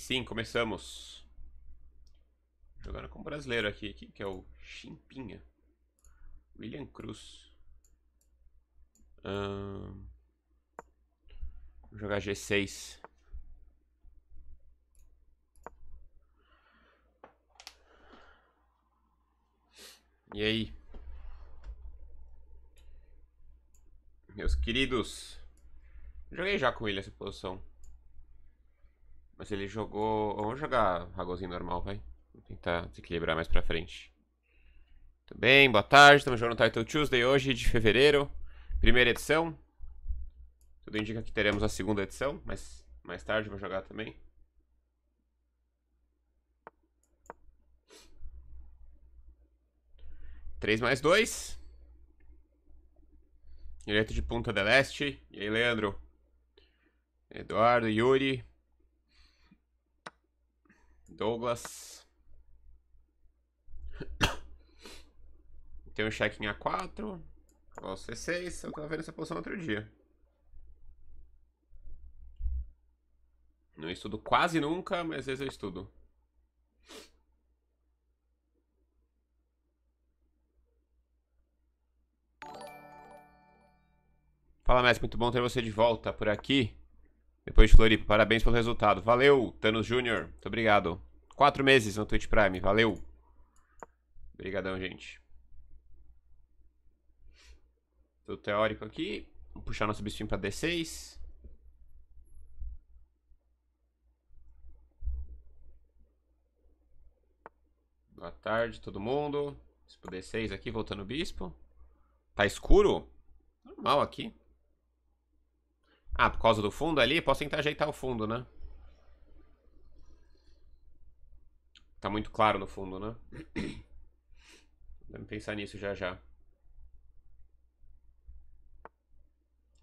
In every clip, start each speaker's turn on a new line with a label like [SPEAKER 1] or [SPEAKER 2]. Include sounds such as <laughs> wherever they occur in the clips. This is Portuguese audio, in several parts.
[SPEAKER 1] sim, começamos. Jogando com um brasileiro aqui. Quem que é o Chimpinha? William Cruz. Vou jogar G6. E aí? Meus queridos. Joguei já com ele essa posição. Mas ele jogou... Vamos jogar Ragozinho normal, vai. Vou tentar desequilibrar mais pra frente. Tudo bem, boa tarde. Estamos jogando Title Tuesday hoje, de fevereiro. Primeira edição. Tudo indica que teremos a segunda edição, mas mais tarde vou jogar também. Três mais dois. Direito de Punta del Este. E aí, Leandro? Eduardo, Yuri. Douglas. Tem um check em A4. Ó, C6. Eu tava vendo essa posição outro dia. Não estudo quase nunca, mas às vezes eu estudo. Fala, mestre. Muito bom ter você de volta por aqui. Depois de Floripa, parabéns pelo resultado. Valeu, Thanos Júnior. Muito obrigado. Quatro meses no Twitch Prime, valeu. Obrigadão, gente. Tudo teórico aqui. vamos puxar nosso bispinho para D6. Boa tarde, todo mundo. Bispo D6 aqui, voltando o bispo. Tá escuro? Normal aqui. Ah, por causa do fundo ali? Posso tentar ajeitar o fundo, né? Tá muito claro no fundo, né? Vamos pensar nisso já já.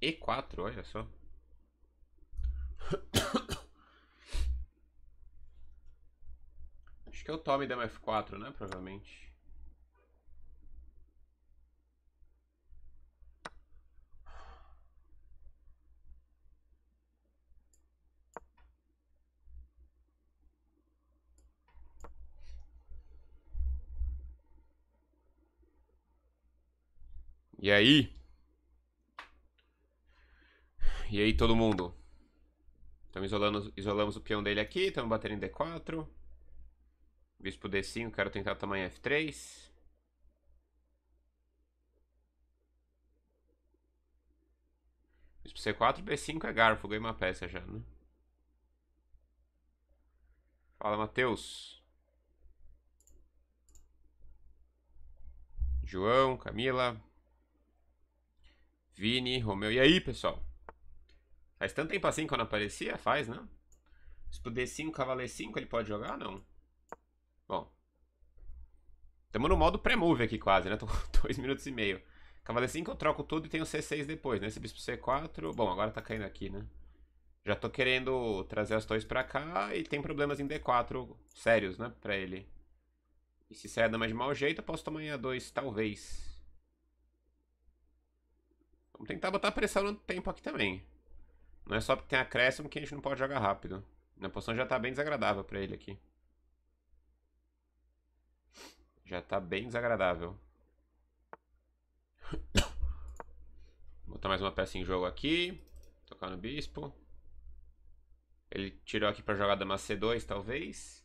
[SPEAKER 1] E4, olha só. <coughs> Acho que é o e da F4, né? Provavelmente. E aí? E aí, todo mundo? Estamos isolando, isolamos o peão dele aqui, estamos batendo em D4. Bispo D5, quero tentar o tamanho F3. Bispo C4, B5 é garfo, ganhei uma peça já, né? Fala, Matheus. João, Camila. Vini, Romeu. E aí, pessoal? Faz tanto tempo assim que eu não aparecia? Faz, né? Bispo D5, Cavaleiro 5, ele pode jogar? Não. Bom. Estamos no modo pré-move aqui quase, né? Tô com 2 <laughs> minutos e meio. Cavaleiro 5 eu troco tudo e tenho C6 depois, né? Esse bispo C4... Bom, agora tá caindo aqui, né? Já tô querendo trazer as torres pra cá e tem problemas em D4 sérios, né? Pra ele. E se sair a dama de mau jeito, eu posso tomar em A2, talvez. Vamos tentar botar pressão no tempo aqui também. Não é só porque tem acréscimo que a gente não pode jogar rápido. Minha posição já tá bem desagradável pra ele aqui. Já tá bem desagradável. Vou <coughs> botar mais uma peça em jogo aqui. Tocar no bispo. Ele tirou aqui pra jogada c 2 talvez.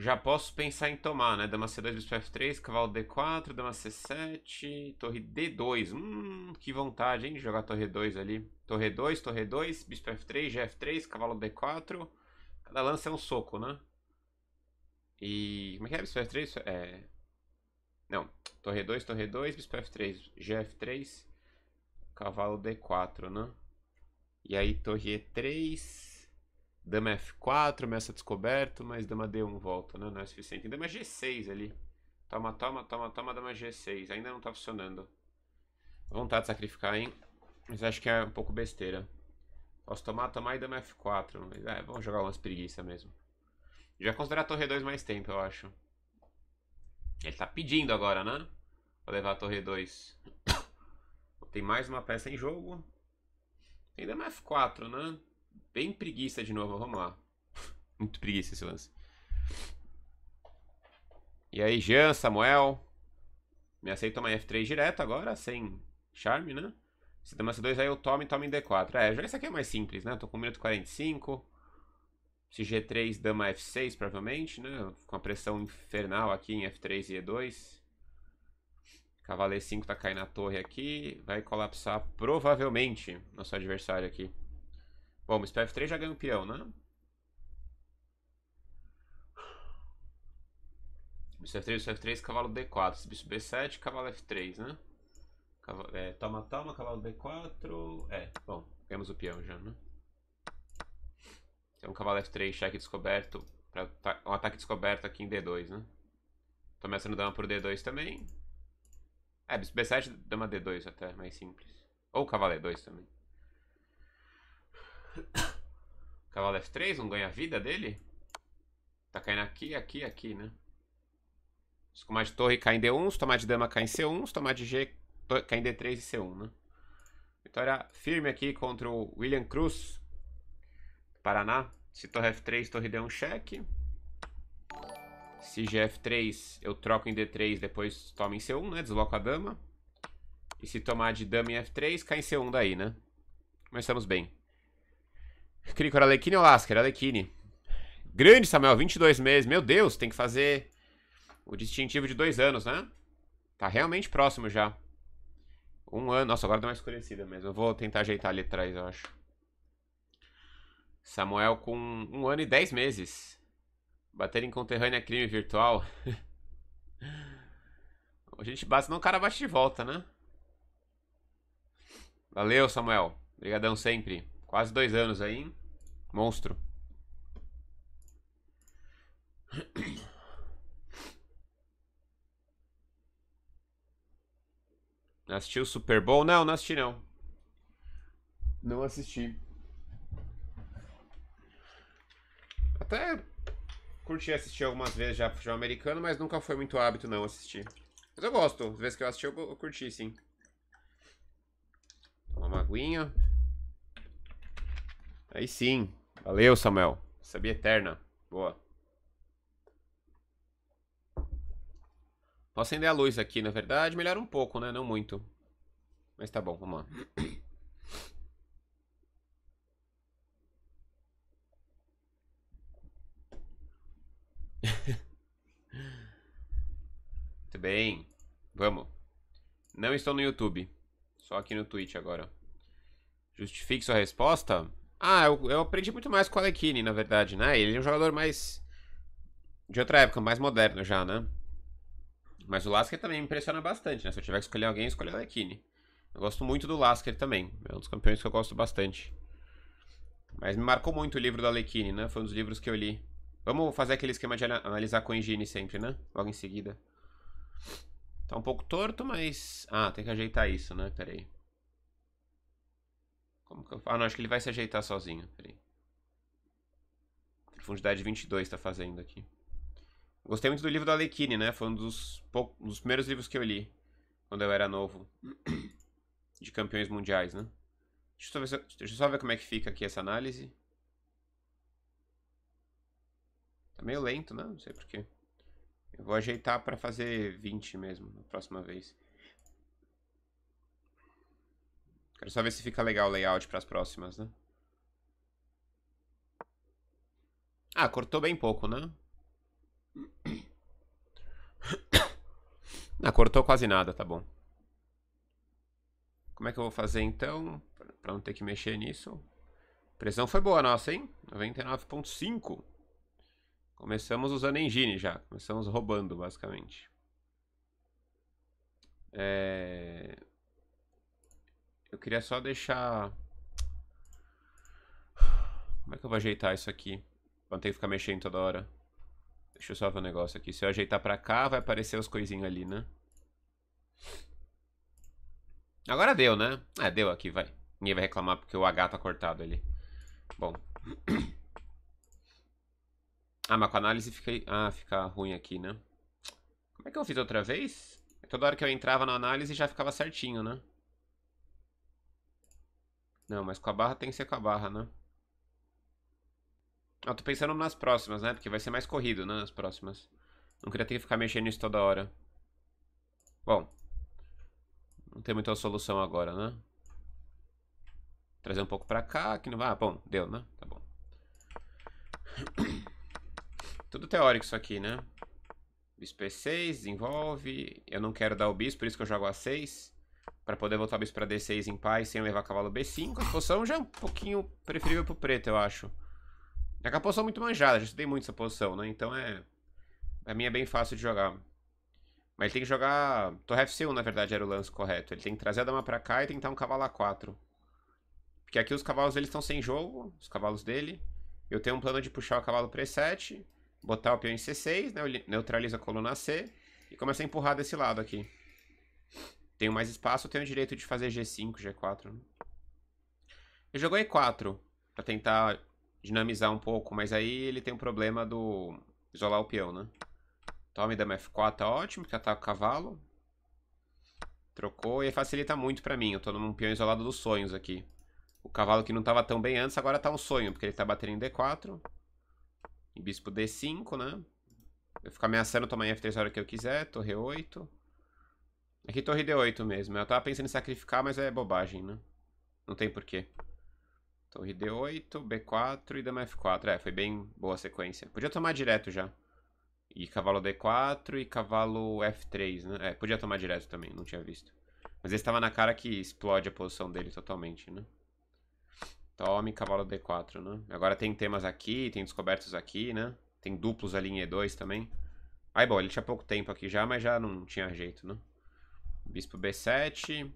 [SPEAKER 1] Já posso pensar em tomar, né? Dama C2, bispo F3, cavalo D4, dama C7, torre D2. Hum, que vontade, hein, de jogar torre 2 ali. Torre 2, torre 2, bispo F3, GF3, cavalo D4. Cada lança é um soco, né? E... como é que é? Bispo F3? É... Não. Torre 2, torre 2, bispo F3, GF3, cavalo D4, né? E aí torre E3... Dama F4, ameaça descoberto, mas dama D1 volta, né? Não é suficiente. Tem dama G6 ali. Toma, toma, toma, toma, dama G6. Ainda não tá funcionando. Vontade de sacrificar, hein? Mas acho que é um pouco besteira. Posso tomar, tomar e dama F4. Mas é, vamos jogar umas preguiça mesmo. Já é considerar a torre 2 mais tempo, eu acho. Ele tá pedindo agora, né? Vou levar a torre 2. <coughs> Tem mais uma peça em jogo. Tem dama F4, né? Bem preguiça de novo, vamos lá. Muito preguiça esse lance. E aí, Jean, Samuel. Me aceita uma F3 direto agora, sem charme, né? Se toma C2, aí eu tomo e tomo em D4. É, já isso aqui é mais simples, né? tô com 1 minuto 45. Se G3, dama F6, provavelmente, né? Com a pressão infernal aqui em F3 e E2. Cavaleiro 5 tá caindo na torre aqui. Vai colapsar provavelmente nosso adversário aqui. Bom, mas PF3 já ganhou um peão, né? Bicho F3, bicho F3, cavalo D4. Esse bicho B7, cavalo F3, né? Cavalo, é, toma, toma, cavalo D4. É, bom, ganhamos o peão já, né? Então, cavalo F3, cheque descoberto. Pra, um ataque descoberto aqui em D2, né? Tomei essa dama por D2 também. É, bicho B7, dama D2 até, mais simples. Ou cavalo E2 também. <coughs> Cavalo F3, não ganha a vida dele? Tá caindo aqui, aqui, aqui, né? Se tomar de torre cai em D1, se tomar de dama cai em C1, se tomar de G cai em D3 e C1, né? Vitória firme aqui contra o William Cruz, Paraná. Se torre F3, torre D1, cheque. Se GF3, eu troco em D3, depois tomo em C1, né? Desloco a dama. E se tomar de dama em F3, cai em C1 daí, né? Começamos bem. Cricor Alequine ou Lasker? Alequine. Grande, Samuel, 22 meses. Meu Deus, tem que fazer o distintivo de dois anos, né? Tá realmente próximo já. Um ano. Nossa, agora deu uma escurecida mesmo. Eu vou tentar ajeitar ali atrás, eu acho. Samuel com um ano e dez meses. Bater em conterrânea é crime virtual. <laughs> a gente bate, senão o cara bate de volta, né? Valeu, Samuel. Obrigadão sempre. Quase dois anos aí, hein? Monstro. Assistiu o Super Bowl? Não, não assisti não. Não assisti. Até curti assistir algumas vezes já futebol americano, mas nunca foi muito hábito não assistir. Mas eu gosto. As vezes que eu assisti, eu, eu curti, sim. Toma uma aguinha. Aí sim. Valeu, Samuel. Sabia eterna. Boa. Vou acender a luz aqui, na verdade. Melhor um pouco, né? Não muito. Mas tá bom, vamos lá. <laughs> Muito bem. Vamos. Não estou no YouTube. Só aqui no Twitch agora. Justifique sua resposta? Ah, eu, eu aprendi muito mais com o Alekine, na verdade, né? Ele é um jogador mais. de outra época, mais moderno já, né? Mas o Lasker também me impressiona bastante, né? Se eu tiver que escolher alguém, eu escolho o Alekine. Eu gosto muito do Lasker também. É um dos campeões que eu gosto bastante. Mas me marcou muito o livro do Alekine, né? Foi um dos livros que eu li. Vamos fazer aquele esquema de analisar com engine sempre, né? Logo em seguida. Tá um pouco torto, mas... Ah, tem que ajeitar isso, né? Pera aí. Como que eu... Ah, não, acho que ele vai se ajeitar sozinho. Peraí. Profundidade 22 está fazendo aqui. Gostei muito do livro da Alekine, né? Foi um dos, pou... um dos primeiros livros que eu li quando eu era novo. <clears throat> De campeões mundiais, né? Deixa eu, só ver, deixa eu só ver como é que fica aqui essa análise. Tá meio lento, né? Não sei porquê. Eu vou ajeitar para fazer 20 mesmo na próxima vez. Quero só ver se fica legal o layout para as próximas, né? Ah, cortou bem pouco, né? Não, <coughs> ah, cortou quase nada, tá bom. Como é que eu vou fazer então? Pra não ter que mexer nisso. Pressão foi boa nossa, hein? 99.5. Começamos usando engine já. Começamos roubando, basicamente. É... Eu queria só deixar... Como é que eu vou ajeitar isso aqui? Não ter que ficar mexendo toda hora. Deixa eu só ver um negócio aqui. Se eu ajeitar pra cá, vai aparecer as coisinhas ali, né? Agora deu, né? Ah, deu aqui, vai. Ninguém vai reclamar porque o H tá cortado ali. Bom. Ah, mas com a análise fica... Ah, fica ruim aqui, né? Como é que eu fiz outra vez? Toda hora que eu entrava na análise já ficava certinho, né? Não, mas com a barra tem que ser com a barra, né? Ah, tô pensando nas próximas, né? Porque vai ser mais corrido, né? Nas próximas. Não queria ter que ficar mexendo nisso toda hora. Bom. Não tem muita solução agora, né? Trazer um pouco pra cá, que não vai... Ah, bom, deu, né? Tá bom. <coughs> Tudo teórico isso aqui, né? Bispo E6, desenvolve. Eu não quero dar o bis, por isso que eu jogo A6 para poder voltar bis para D6 em paz sem levar cavalo B5. A posição já é um pouquinho preferível pro preto, eu acho. É que a posição é muito manjada, já estudei muito essa posição, né? Então é... a minha é bem fácil de jogar. Mas ele tem que jogar... Torre F1, na verdade, era o lance correto. Ele tem que trazer a dama pra cá e tentar um cavalo A4. Porque aqui os cavalos dele estão sem jogo, os cavalos dele. Eu tenho um plano de puxar o cavalo pra E7, botar o peão em C6, né? neutraliza a coluna C e começa a empurrar desse lado aqui. Tenho mais espaço, eu tenho o direito de fazer G5, G4. Ele jogou E4 pra tentar dinamizar um pouco, mas aí ele tem um problema do isolar o peão, né? Tome então, dama F4 tá ótimo, porque ataca o cavalo. Trocou e facilita muito pra mim. Eu tô num peão isolado dos sonhos aqui. O cavalo que não tava tão bem antes, agora tá um sonho, porque ele tá batendo em D4. E bispo D5, né? Eu fico ameaçando tomar em F3 a hora que eu quiser, torre 8. Aqui é torre D8 mesmo. Eu tava pensando em sacrificar, mas é bobagem, né? Não tem porquê. Torre D8, B4 e dama F4. É, foi bem boa a sequência. Podia tomar direto já. E cavalo D4 e cavalo F3, né? É, podia tomar direto também, não tinha visto. Mas ele estava na cara que explode a posição dele totalmente, né? Tome cavalo D4, né? Agora tem temas aqui, tem descobertos aqui, né? Tem duplos ali em E2 também. Aí, bom, ele tinha pouco tempo aqui já, mas já não tinha jeito, né? Bispo B7.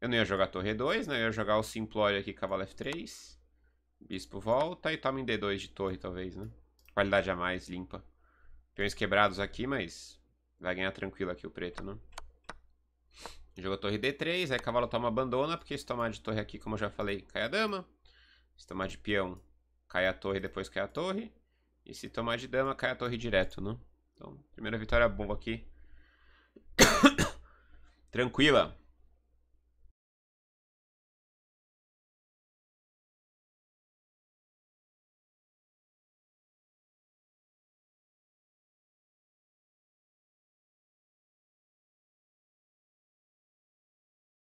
[SPEAKER 1] Eu não ia jogar torre 2, né? Eu ia jogar o simplório aqui, cavalo F3. Bispo volta e toma em D2 de torre, talvez, né? Qualidade a mais, limpa. Peões quebrados aqui, mas vai ganhar tranquilo aqui o preto, né? Jogou torre D3, aí cavalo toma abandona, porque se tomar de torre aqui, como eu já falei, cai a dama. Se tomar de peão, cai a torre, depois cai a torre. E se tomar de dama, cai a torre direto, né? Então, primeira vitória boa aqui. <coughs> tranquila.